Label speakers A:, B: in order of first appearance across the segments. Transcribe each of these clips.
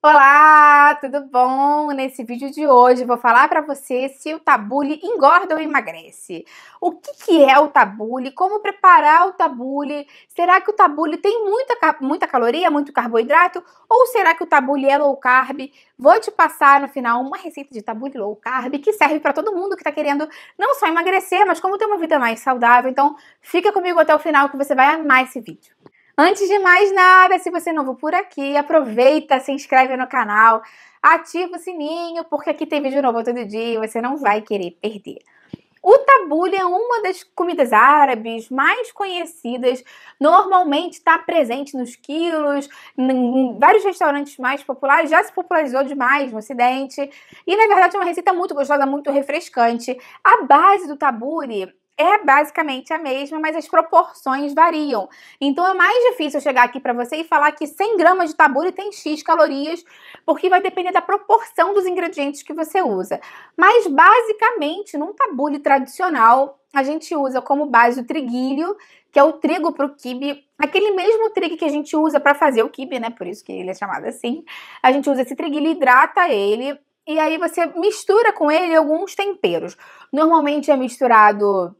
A: Olá, tudo bom? Nesse vídeo de hoje vou falar para você se o tabule engorda ou emagrece. O que, que é o tabule? Como preparar o tabule? Será que o tabule tem muita, muita caloria, muito carboidrato? Ou será que o tabule é low carb? Vou te passar no final uma receita de tabule low carb que serve para todo mundo que está querendo não só emagrecer, mas como ter uma vida mais saudável. Então fica comigo até o final que você vai amar esse vídeo. Antes de mais nada, se você é novo por aqui, aproveita, se inscreve no canal, ativa o sininho, porque aqui tem vídeo novo todo dia, você não vai querer perder. O tabule é uma das comidas árabes mais conhecidas, normalmente está presente nos quilos, em vários restaurantes mais populares, já se popularizou demais no ocidente, e na verdade é uma receita muito gostosa, muito refrescante. A base do tabule é basicamente a mesma, mas as proporções variam. Então é mais difícil chegar aqui para você e falar que 100 gramas de tabule tem X calorias, porque vai depender da proporção dos ingredientes que você usa. Mas basicamente, num tabule tradicional, a gente usa como base o triguilho, que é o trigo para o quibe, aquele mesmo trigo que a gente usa para fazer o quibe, né? Por isso que ele é chamado assim. A gente usa esse triguilho, hidrata ele, e aí você mistura com ele alguns temperos. Normalmente é misturado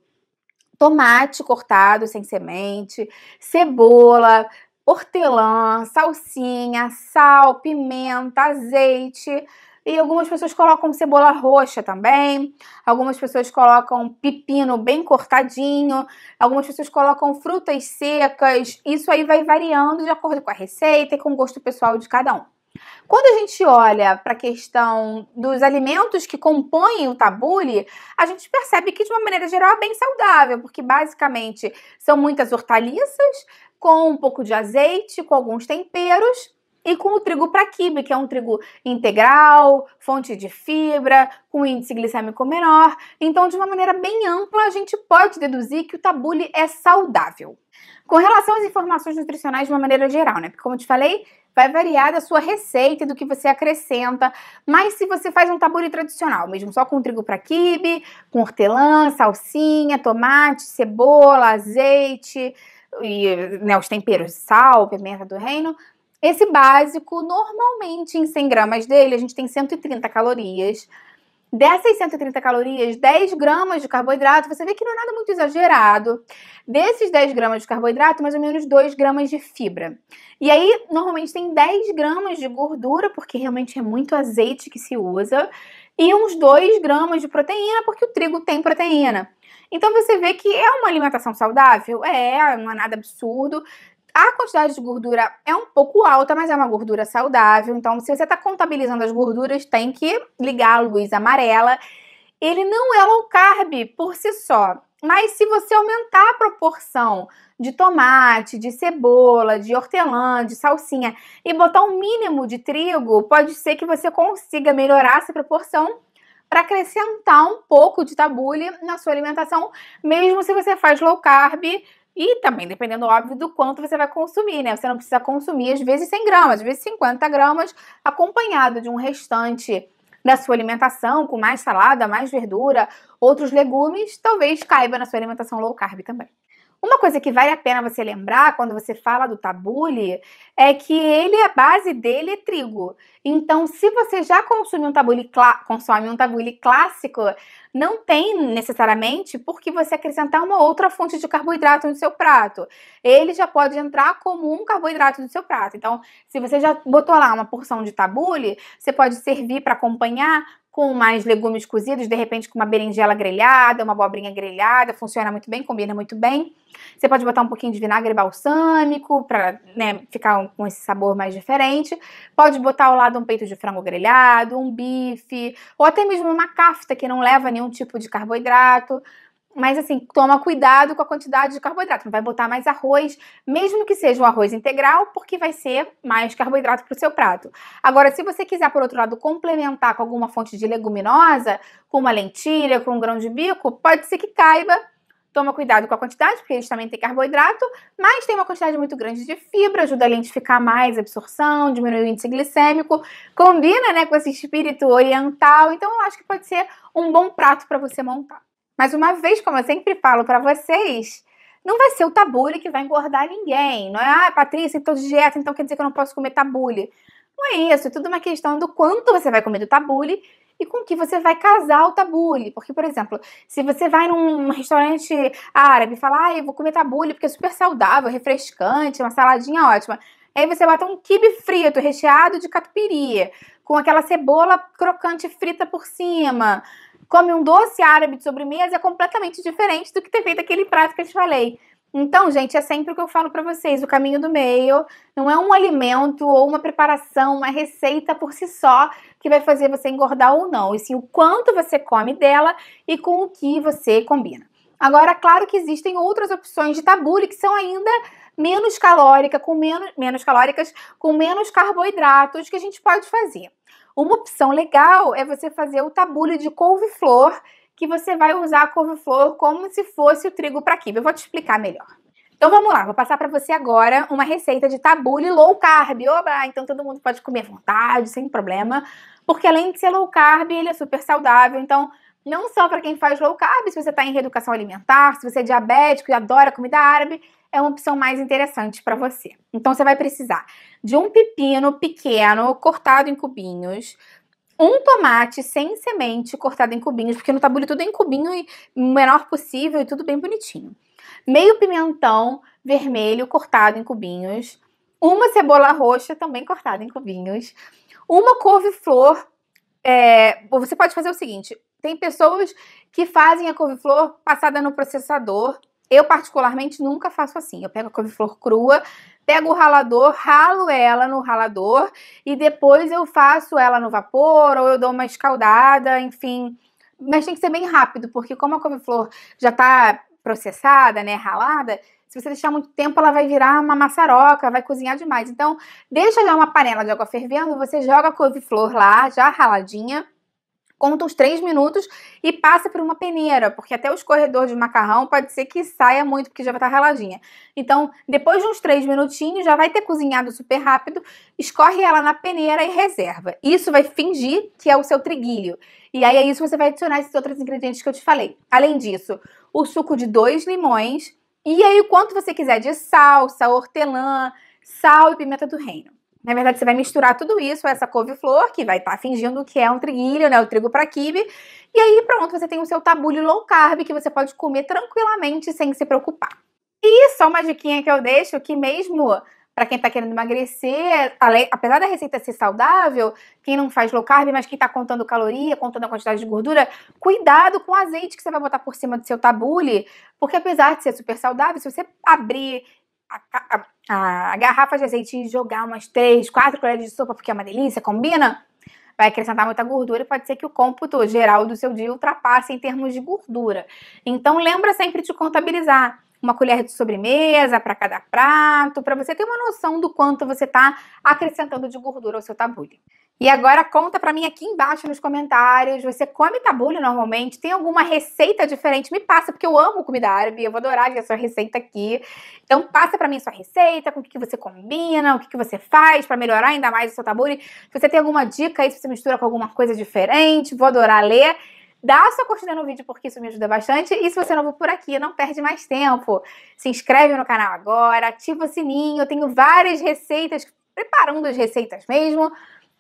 A: tomate cortado sem semente, cebola, hortelã, salsinha, sal, pimenta, azeite. E algumas pessoas colocam cebola roxa também, algumas pessoas colocam pepino bem cortadinho, algumas pessoas colocam frutas secas. Isso aí vai variando de acordo com a receita e com o gosto pessoal de cada um. Quando a gente olha para a questão dos alimentos que compõem o tabule, a gente percebe que de uma maneira geral é bem saudável, porque basicamente são muitas hortaliças com um pouco de azeite, com alguns temperos e com o trigo praquibe, que é um trigo integral, fonte de fibra, com índice glicêmico menor. Então, de uma maneira bem ampla, a gente pode deduzir que o tabule é saudável. Com relação às informações nutricionais de uma maneira geral, né? Porque como eu te falei, Vai variar da sua receita e do que você acrescenta. Mas se você faz um tabule tradicional, mesmo só com trigo para quibe, com hortelã, salsinha, tomate, cebola, azeite e né, os temperos, sal, pimenta do reino, esse básico, normalmente em 100 gramas dele, a gente tem 130 calorias. Dessas 130 calorias, 10 gramas de carboidrato, você vê que não é nada muito exagerado. Desses 10 gramas de carboidrato, mais ou menos 2 gramas de fibra. E aí, normalmente tem 10 gramas de gordura, porque realmente é muito azeite que se usa, e uns 2 gramas de proteína, porque o trigo tem proteína. Então você vê que é uma alimentação saudável? É, não é nada absurdo. A quantidade de gordura é um pouco alta, mas é uma gordura saudável. Então, se você está contabilizando as gorduras, tem que ligar a luz amarela. Ele não é low carb por si só, mas se você aumentar a proporção de tomate, de cebola, de hortelã, de salsinha e botar um mínimo de trigo, pode ser que você consiga melhorar essa proporção para acrescentar um pouco de tabule na sua alimentação, mesmo se você faz low carb e também dependendo, óbvio, do quanto você vai consumir, né? Você não precisa consumir às vezes 100 gramas, às vezes 50 gramas, acompanhado de um restante da sua alimentação, com mais salada, mais verdura, outros legumes, talvez caiba na sua alimentação low carb também. Uma coisa que vale a pena você lembrar quando você fala do tabule é que ele, a base dele é trigo. Então, se você já consome um tabule, consome um tabule clássico, não tem necessariamente por que você acrescentar uma outra fonte de carboidrato no seu prato. Ele já pode entrar como um carboidrato no seu prato. Então, se você já botou lá uma porção de tabule, você pode servir para acompanhar com mais legumes cozidos, de repente com uma berinjela grelhada, uma abobrinha grelhada, funciona muito bem, combina muito bem. Você pode botar um pouquinho de vinagre balsâmico para né, ficar um, com esse sabor mais diferente. Pode botar ao lado um peito de frango grelhado, um bife, ou até mesmo uma kafta que não leva nenhum tipo de carboidrato. Mas assim, toma cuidado com a quantidade de carboidrato. Não vai botar mais arroz, mesmo que seja um arroz integral, porque vai ser mais carboidrato para o seu prato. Agora, se você quiser, por outro lado, complementar com alguma fonte de leguminosa, com uma lentilha, com um grão de bico, pode ser que caiba. Toma cuidado com a quantidade, porque eles também têm carboidrato, mas tem uma quantidade muito grande de fibra, ajuda a lentificar mais a absorção, diminui o índice glicêmico, combina né, com esse espírito oriental, então eu acho que pode ser um bom prato para você montar. Mas uma vez, como eu sempre falo para vocês, não vai ser o tabule que vai engordar ninguém. Não é, ah, Patrícia, então dieta, então quer dizer que eu não posso comer tabule. Não é isso, é tudo uma questão do quanto você vai comer do tabule e com que você vai casar o tabule. Porque, por exemplo, se você vai num restaurante árabe e fala, ah, eu vou comer tabule porque é super saudável, refrescante, uma saladinha ótima. Aí você bota um quibe frito recheado de catupiry, com aquela cebola crocante frita por cima, come um doce árabe de sobremesa é completamente diferente do que ter feito aquele prato que eu te falei. Então, gente, é sempre o que eu falo para vocês: o caminho do meio não é um alimento ou uma preparação, uma receita por si só que vai fazer você engordar ou não, e sim o quanto você come dela e com o que você combina. Agora, claro que existem outras opções de tabule que são ainda menos calórica, com menos, menos calóricas, com menos carboidratos que a gente pode fazer. Uma opção legal é você fazer o tabule de couve-flor, que você vai usar a couve-flor como se fosse o trigo para quibe. Eu vou te explicar melhor. Então vamos lá, vou passar para você agora uma receita de tabule low carb. Oba, então todo mundo pode comer à vontade, sem problema, porque além de ser low carb, ele é super saudável. Então, não só para quem faz low carb, se você está em reeducação alimentar, se você é diabético e adora comida árabe, é uma opção mais interessante para você. Então você vai precisar de um pepino pequeno cortado em cubinhos, um tomate sem semente cortado em cubinhos, porque no tabule tudo é em cubinho e menor possível e tudo bem bonitinho. Meio pimentão vermelho cortado em cubinhos, uma cebola roxa também cortada em cubinhos, uma couve-flor. É, você pode fazer o seguinte: tem pessoas que fazem a couve-flor passada no processador eu, particularmente, nunca faço assim. Eu pego a couve-flor crua, pego o ralador, ralo ela no ralador e depois eu faço ela no vapor ou eu dou uma escaldada, enfim. Mas tem que ser bem rápido, porque como a couve-flor já tá processada, né, ralada, se você deixar muito tempo, ela vai virar uma maçaroca, vai cozinhar demais. Então, deixa já uma panela de água fervendo, você joga a couve-flor lá, já raladinha, conta os três minutos e passa por uma peneira, porque até o escorredor de macarrão pode ser que saia muito, porque já vai estar tá raladinha. Então, depois de uns três minutinhos, já vai ter cozinhado super rápido, escorre ela na peneira e reserva. Isso vai fingir que é o seu triguilho. E aí, é isso que você vai adicionar esses outros ingredientes que eu te falei. Além disso, o suco de dois limões e aí o quanto você quiser de salsa, hortelã, sal e pimenta do reino. Na verdade, você vai misturar tudo isso, essa couve-flor, que vai estar tá fingindo que é um triguilho, né? O trigo para quibe. E aí, pronto, você tem o seu tabule low carb, que você pode comer tranquilamente, sem se preocupar. E só uma diquinha que eu deixo, que mesmo para quem está querendo emagrecer, além, apesar da receita ser saudável, quem não faz low carb, mas quem está contando caloria, contando a quantidade de gordura, cuidado com o azeite que você vai botar por cima do seu tabule, porque apesar de ser super saudável, se você abrir a, a, a, garrafa de azeite e jogar umas 3, 4 colheres de sopa, porque é uma delícia, combina, vai acrescentar muita gordura e pode ser que o cômputo geral do seu dia ultrapasse em termos de gordura. Então lembra sempre de contabilizar uma colher de sobremesa para cada prato, para você ter uma noção do quanto você está acrescentando de gordura ao seu tabule. E agora conta para mim aqui embaixo nos comentários, você come tabule normalmente? Tem alguma receita diferente? Me passa, porque eu amo comida árabe, eu vou adorar ver a sua receita aqui. Então passa para mim a sua receita, com o que, que você combina, o que, que você faz para melhorar ainda mais o seu tabule. Se você tem alguma dica aí, se você mistura com alguma coisa diferente, vou adorar ler. Dá a sua curtida no vídeo porque isso me ajuda bastante. E se você é novo por aqui, não perde mais tempo. Se inscreve no canal agora, ativa o sininho. Eu tenho várias receitas, preparando as receitas mesmo,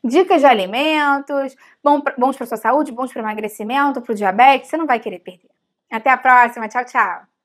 A: Dicas de alimentos, bons para sua saúde, bons para emagrecimento, para o diabetes, você não vai querer perder. Até a próxima, tchau, tchau!